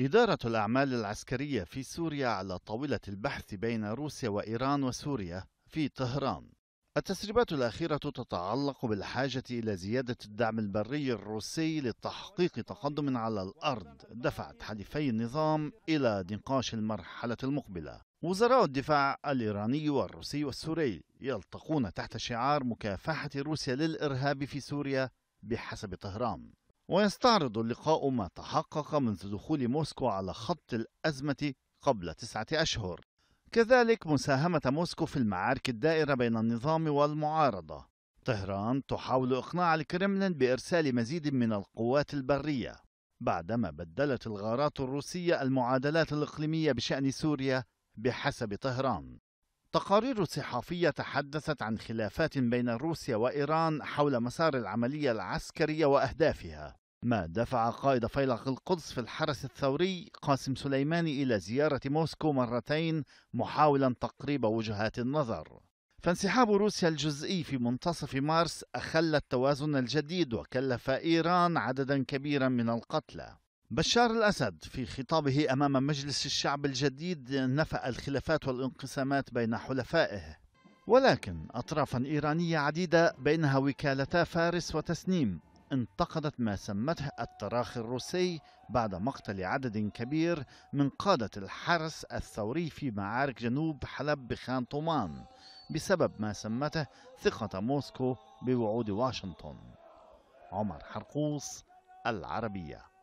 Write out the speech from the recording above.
إدارة الأعمال العسكرية في سوريا على طاولة البحث بين روسيا وإيران وسوريا في طهران. التسريبات الأخيرة تتعلق بالحاجة إلى زيادة الدعم البري الروسي لتحقيق تقدم على الأرض دفعت حليفي النظام إلى نقاش المرحلة المقبلة. وزراء الدفاع الإيراني والروسي والسوري يلتقون تحت شعار مكافحة روسيا للإرهاب في سوريا بحسب طهران. ويستعرض اللقاء ما تحقق منذ دخول موسكو على خط الأزمة قبل تسعة أشهر كذلك مساهمة موسكو في المعارك الدائرة بين النظام والمعارضة طهران تحاول إقناع الكرملين بإرسال مزيد من القوات البرية بعدما بدلت الغارات الروسية المعادلات الإقليمية بشأن سوريا بحسب طهران تقارير صحافية تحدثت عن خلافات بين روسيا وإيران حول مسار العملية العسكرية وأهدافها ما دفع قائد فيلق القدس في الحرس الثوري قاسم سليماني إلى زيارة موسكو مرتين محاولا تقريب وجهات النظر فانسحاب روسيا الجزئي في منتصف مارس أخل التوازن الجديد وكلف إيران عددا كبيرا من القتلى بشار الأسد في خطابه أمام مجلس الشعب الجديد نفى الخلافات والانقسامات بين حلفائه ولكن أطرافا إيرانية عديدة بينها وكالتا فارس وتسنيم انتقدت ما سمته التراخي الروسي بعد مقتل عدد كبير من قادة الحرس الثوري في معارك جنوب حلب بخان طومان بسبب ما سمته ثقة موسكو بوعود واشنطن عمر حرقوس العربيه